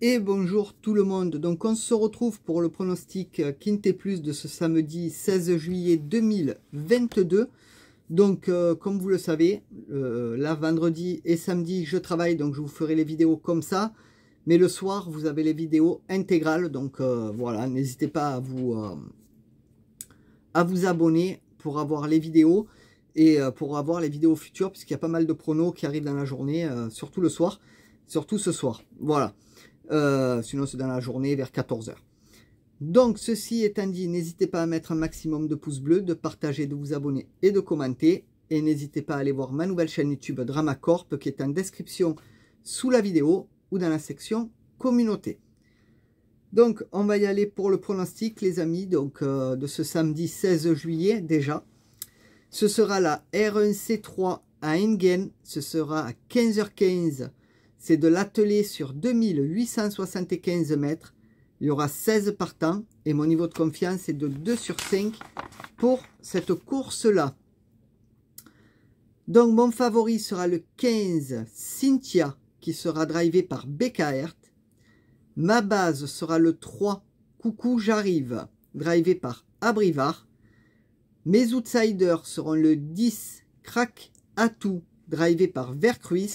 Et bonjour tout le monde, donc on se retrouve pour le pronostic Quinté+ Plus de ce samedi 16 juillet 2022. Donc euh, comme vous le savez, euh, la vendredi et samedi je travaille, donc je vous ferai les vidéos comme ça. Mais le soir vous avez les vidéos intégrales, donc euh, voilà, n'hésitez pas à vous, à vous abonner pour avoir les vidéos et pour avoir les vidéos futures, puisqu'il y a pas mal de pronos qui arrivent dans la journée, surtout le soir, surtout ce soir. Voilà. Euh, sinon, c'est dans la journée vers 14h. Donc, ceci étant dit, n'hésitez pas à mettre un maximum de pouces bleus, de partager, de vous abonner et de commenter. Et n'hésitez pas à aller voir ma nouvelle chaîne YouTube DramaCorp qui est en description sous la vidéo ou dans la section communauté. Donc, on va y aller pour le pronostic, les amis, donc euh, de ce samedi 16 juillet déjà. Ce sera la R1C3 à Engen, ce sera à 15h15 c'est de l'atelier sur 2875 mètres. Il y aura 16 partants et mon niveau de confiance est de 2 sur 5 pour cette course-là. Donc mon favori sera le 15 Cynthia qui sera drivé par Becca Ma base sera le 3 Coucou j'arrive drivé par Abrivar. Mes outsiders seront le 10 Crack Atou drivé par Vercruis,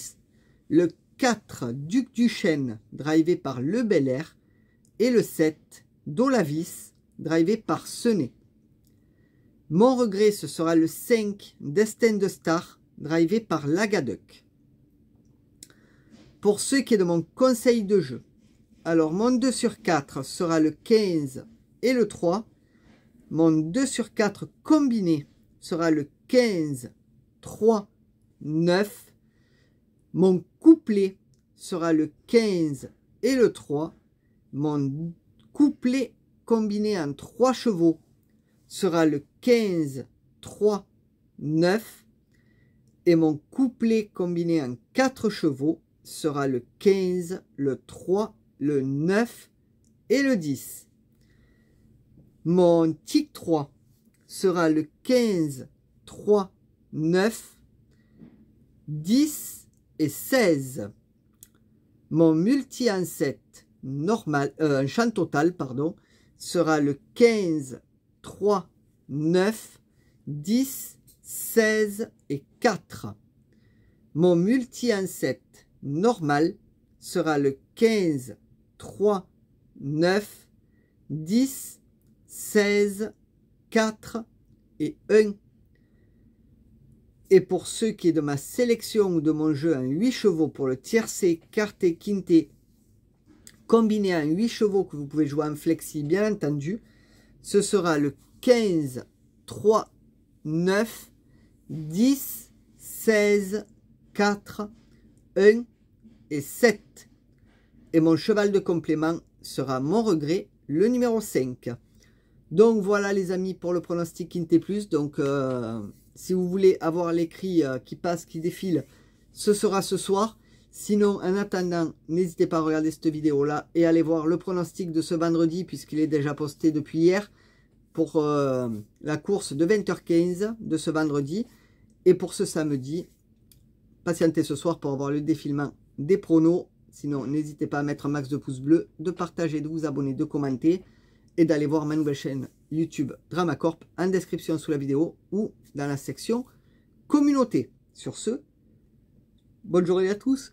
le 4, Duc du Chêne, drivé par Le Bel Air. Et le 7, Dolavis, drivé par Senet. Mon regret, ce sera le 5, Destin de Star, drivé par Lagaduc. Pour ce qui est de mon conseil de jeu, alors mon 2 sur 4 sera le 15 et le 3. Mon 2 sur 4 combiné sera le 15, 3, 9 mon couplet sera le 15 et le 3. Mon couplet combiné en 3 chevaux sera le 15, 3, 9. Et mon couplet combiné en 4 chevaux sera le 15, le 3, le 9 et le 10. Mon tic 3 sera le 15, 3, 9, 10 et 16. Mon multi-ancêtre normal, euh, un champ total, pardon, sera le 15, 3, 9, 10, 16 et 4. Mon multi-ancêtre normal sera le 15, 3, 9, 10, 16, 4 et 1. Et pour ceux qui est de ma sélection ou de mon jeu en 8 chevaux pour le tiercé, quarté, quinté, combiné en 8 chevaux que vous pouvez jouer en flexi, bien entendu, ce sera le 15, 3, 9, 10, 16, 4, 1 et 7. Et mon cheval de complément sera mon regret, le numéro 5. Donc voilà les amis pour le pronostic Quinté Plus. Donc... Euh, si vous voulez avoir l'écrit euh, qui passe, qui défile, ce sera ce soir. Sinon, en attendant, n'hésitez pas à regarder cette vidéo-là et aller voir le pronostic de ce vendredi, puisqu'il est déjà posté depuis hier, pour euh, la course de 20h15 de ce vendredi. Et pour ce samedi, patientez ce soir pour avoir le défilement des pronos. Sinon, n'hésitez pas à mettre un max de pouces bleus, de partager, de vous abonner, de commenter et d'aller voir ma nouvelle chaîne YouTube Dramacorp, Corp en description sous la vidéo ou dans la section communauté. Sur ce, bonne journée à tous.